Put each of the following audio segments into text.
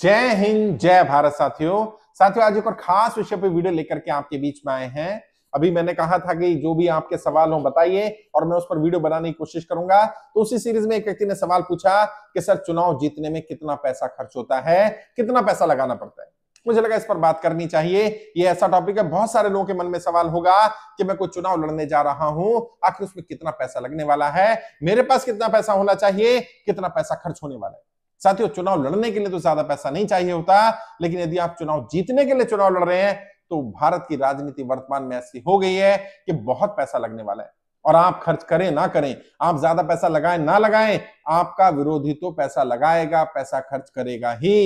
जय हिंद जय भारत साथियों साथियों आज एक और खास विषय पे वीडियो लेकर के आपके बीच में आए हैं अभी मैंने कहा था कि जो भी आपके सवाल हो बताइए और मैं उस पर वीडियो बनाने की कोशिश करूंगा तो उसी सीरीज में एक व्यक्ति ने सवाल पूछा कि सर चुनाव जीतने में कितना पैसा खर्च होता है कितना पैसा लगाना पड़ता है मुझे लगा इस पर बात करनी चाहिए ये ऐसा टॉपिक है बहुत सारे लोगों के मन में सवाल होगा कि मैं कोई चुनाव लड़ने जा रहा हूं आखिर उसमें कितना पैसा लगने वाला है मेरे पास कितना पैसा होना चाहिए कितना पैसा खर्च होने वाला है साथियों चुनाव लड़ने के लिए तो ज्यादा पैसा नहीं चाहिए होता लेकिन यदि आप चुनाव जीतने के लिए चुनाव लड़ रहे हैं तो भारत की राजनीति वर्तमान में ऐसी हो गई है कि बहुत पैसा लगने वाला है और आप खर्च करें ना करें आप ज्यादा पैसा लगाएं ना लगाएं आपका विरोधी तो पैसा लगाएगा पैसा खर्च करेगा ही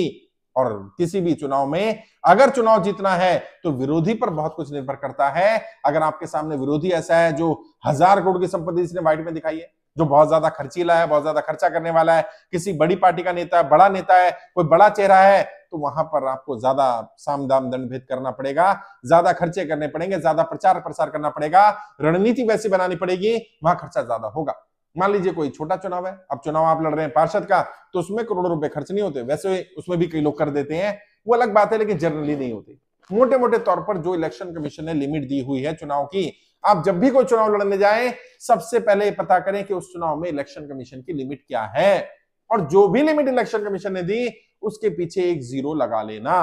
और किसी भी चुनाव में अगर चुनाव जीतना है तो विरोधी पर बहुत कुछ निर्भर करता है अगर आपके सामने विरोधी ऐसा है जो हजार करोड़ की संपत्ति इसने व्हाइट में दिखाई है जो बहुत ज्यादा खर्चीला है बहुत ज्यादा खर्चा करने वाला है किसी बड़ी पार्टी का नेता है बड़ा नेता है कोई बड़ा चेहरा है तो वहां पर आपको ज्यादा साम दाम दंड भेद करना पड़ेगा ज्यादा खर्चे करने पड़ेंगे ज्यादा प्रचार प्रसार करना पड़ेगा रणनीति वैसी बनानी पड़ेगी वहां खर्चा ज्यादा होगा मान लीजिए कोई छोटा चुनाव है अब चुनाव आप लड़ रहे हैं पार्षद का तो उसमें करोड़ों रुपए खर्च नहीं होते वैसे उसमें भी कई लोग कर देते हैं वो अलग बात है लेकिन जनरली नहीं होती मोटे मोटे तौर पर जो इलेक्शन कमीशन ने लिमिट दी हुई है चुनाव की आप जब भी कोई चुनाव लड़ने जाए सबसे पहले पता करें कि उस चुनाव में इलेक्शन कमीशन की लिमिट क्या है और जो भी लिमिट इलेक्शन कमीशन ने दी उसके पीछे एक जीरो लगा लेना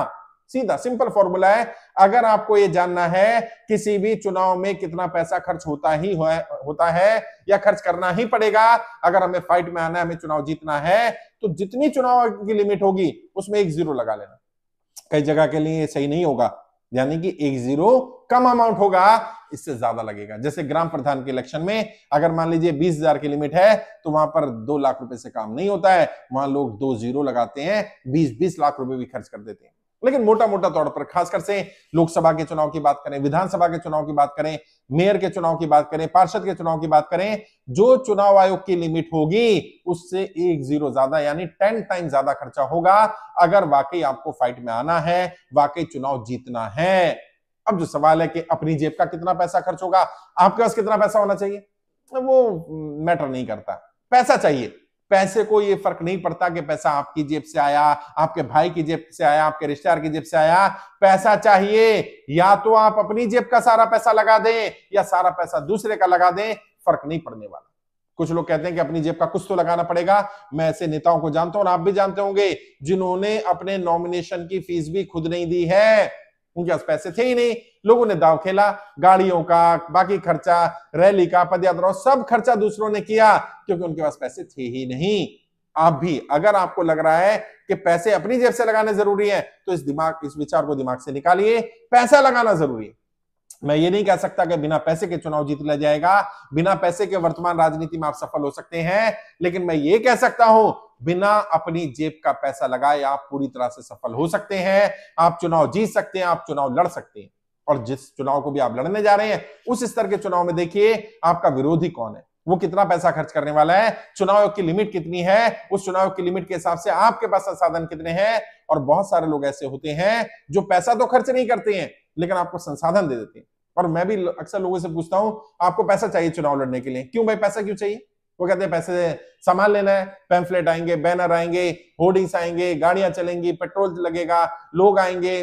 सीधा सिंपल फॉर्मूला है अगर आपको यह जानना है किसी भी चुनाव में कितना पैसा खर्च होता ही हो, होता है या खर्च करना ही पड़ेगा अगर हमें फाइट में आना है हमें चुनाव जीतना है तो जितनी चुनाव की लिमिट होगी उसमें एक जीरो लगा लेना कई जगह के लिए सही नहीं होगा यानी कि एक जीरो कम अमाउंट होगा इससे ज्यादा लगेगा जैसे ग्राम प्रधान के इलेक्शन में अगर मान लीजिए बीस हजार की लिमिट है तो वहां पर दो लाख रुपए से काम नहीं होता है वहां लोग दो जीरो लगाते हैं बीस बीस लाख रुपए भी खर्च कर देते हैं लेकिन मोटा मोटा तौर पर खासकर से लोकसभा के चुनाव की बात करें विधानसभा के चुनाव की बात करें मेयर के चुनाव की बात करें पार्षद के चुनाव की बात करें जो चुनाव आयोग की लिमिट होगी उससे एक जीरो ज्यादा यानी टेन टाइम ज्यादा खर्चा होगा अगर वाकई आपको फाइट में आना है वाकई चुनाव जीतना है अब जो सवाल है कि अपनी जेब का कितना पैसा खर्च होगा आपके पास कितना पैसा होना चाहिए वो मैटर नहीं करता पैसा चाहिए पैसे को ये फर्क नहीं पड़ता कि पैसा आपकी जेब से आया आपके भाई की जेब से आया आपके रिश्तेदार की जेब से आया पैसा चाहिए या तो आप अपनी जेब का सारा पैसा लगा दें या सारा पैसा दूसरे का लगा दें फर्क नहीं पड़ने वाला कुछ लोग कहते हैं कि अपनी जेब का कुछ तो लगाना पड़ेगा मैं ऐसे नेताओं को जानता हूं और आप भी जानते होंगे जिन्होंने अपने नॉमिनेशन की फीस भी खुद नहीं दी है उनके पास पैसे थे ही नहीं लोगों ने दाव खेला गाड़ियों का बाकी खर्चा रैली का पदयात्रा सब खर्चा दूसरों ने किया क्योंकि उनके पास पैसे थे ही नहीं आप भी अगर आपको लग रहा है कि पैसे अपनी जेब से लगाने जरूरी है तो इस दिमाग इस विचार को दिमाग से निकालिए पैसा लगाना जरूरी है मैं ये नहीं कह सकता कि बिना पैसे के चुनाव जीत लिया जाएगा बिना पैसे के वर्तमान राजनीति में आप सफल हो सकते हैं लेकिन मैं ये कह सकता हूं बिना अपनी जेब का पैसा लगाए आप पूरी तरह से सफल हो सकते हैं आप चुनाव जीत सकते हैं आप चुनाव लड़ सकते हैं और जिस चुनाव को भी आप लड़ने जा रहे हैं उस स्तर के चुनाव में देखिए आपका विरोधी कौन है वो कितना पैसा खर्च करने वाला है चुनाव की लिमिट कितनी है उस चुनाव की लिमिट के हिसाब से आपके पास संसाधन कितने हैं और बहुत सारे लोग ऐसे होते हैं जो पैसा तो खर्च नहीं करते हैं लेकिन आपको संसाधन दे देते हैं और मैं भी अक्सर लोगों से पूछता हूं आपको पैसा चाहिए चुनाव लड़ने के लिए क्यों भाई पैसा क्यों चाहिए वो कहते हैं पैसे सामान लेना है पैम्फलेट आएंगे बैनर आएंगे होर्डिंग्स आएंगे गाड़ियां चलेंगी पेट्रोल लगेगा लोग आएंगे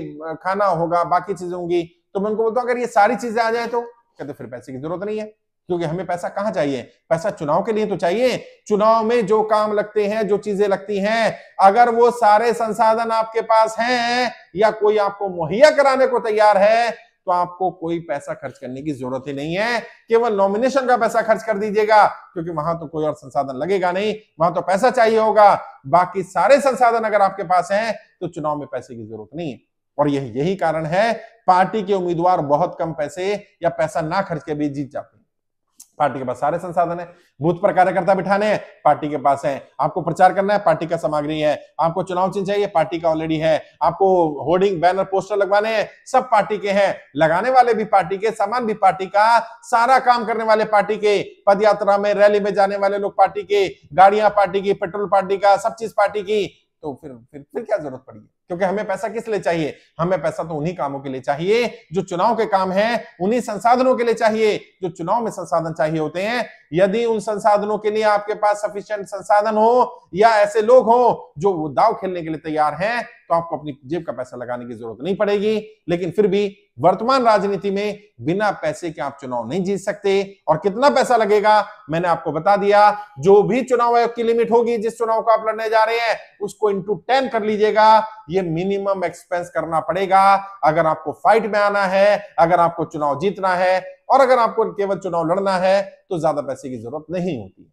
खाना होगा बाकी चीजें होंगी तो मैं उनको बोलता हूँ अगर ये सारी चीजें आ जाए तो कहते फिर पैसे की जरूरत नहीं है क्योंकि हमें पैसा कहाँ चाहिए पैसा चुनाव के लिए तो चाहिए चुनाव में जो काम लगते हैं जो चीजें लगती हैं अगर वो सारे संसाधन आपके पास हैं या कोई आपको मुहैया कराने को तैयार है तो आपको कोई पैसा खर्च करने की जरूरत ही नहीं है केवल नॉमिनेशन का पैसा खर्च कर दीजिएगा क्योंकि वहां तो कोई और संसाधन लगेगा नहीं वहां तो पैसा चाहिए होगा बाकी सारे संसाधन अगर आपके पास हैं तो चुनाव में पैसे की जरूरत नहीं है और यही यही कारण है पार्टी के उम्मीदवार बहुत कम पैसे या पैसा ना खर्च के भी जीत जाते पार्टी के पास सारे संसाधन है बूथ पर कार्यकर्ता बिठाने हैं पार्टी के पास है आपको प्रचार करना है पार्टी का सामग्री है आपको चुनाव चिन्ह चाहिए पार्टी का ऑलरेडी है आपको होर्डिंग बैनर पोस्टर लगवाने हैं सब पार्टी के हैं लगाने वाले भी पार्टी के सामान भी पार्टी का सारा काम करने वाले पार्टी के पद यात्रा में रैली में जाने वाले लोग पार्टी के गाड़ियां पार्टी की पेट्रोल पार्टी का सब चीज पार्टी की तो फिर फिर फिर क्या जरूरत पड़ी क्योंकि हमें पैसा किस लिए चाहिए हमें पैसा तो उन्हीं कामों के लिए चाहिए जो चुनाव के काम है उन्हीं संसाधनों के लिए चाहिए जो चुनाव में संसाधन चाहिए होते हैं यदि उन संसाधनों के लिए आपके पास सफिशियंट संसाधन हो या ऐसे लोग हो जो वो दाव खेलने के लिए तैयार हैं तो आपको अपनी जेब का पैसा लगाने की जरूरत नहीं पड़ेगी लेकिन फिर भी वर्तमान राजनीति में बिना पैसे के आप चुनाव नहीं जीत सकते और कितना पैसा लगेगा मैंने आपको बता दिया जो भी चुनाव आयोग की लिमिट होगी जिस चुनाव को आप लड़ने जा रहे हैं उसको इंटू टेन कर लीजिएगा ये मिनिमम एक्सपेंस करना पड़ेगा अगर आपको फाइट में आना है अगर आपको चुनाव जीतना है और अगर आपको केवल चुनाव लड़ना है तो ज्यादा पैसे की जरूरत नहीं होती